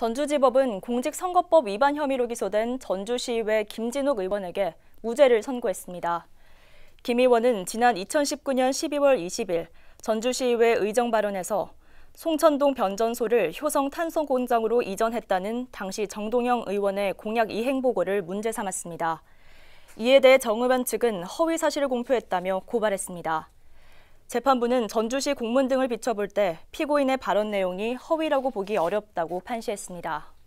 전주지법은 공직선거법 위반 혐의로 기소된 전주시의회 김진욱 의원에게 무죄를 선고했습니다. 김 의원은 지난 2019년 12월 20일 전주시의회 의정 발언에서 송천동 변전소를 효성 탄소공장으로 이전했다는 당시 정동영 의원의 공약 이행 보고를 문제 삼았습니다. 이에 대해 정 의원 측은 허위 사실을 공표했다며 고발했습니다. 재판부는 전주시 공문 등을 비춰볼 때 피고인의 발언 내용이 허위라고 보기 어렵다고 판시했습니다.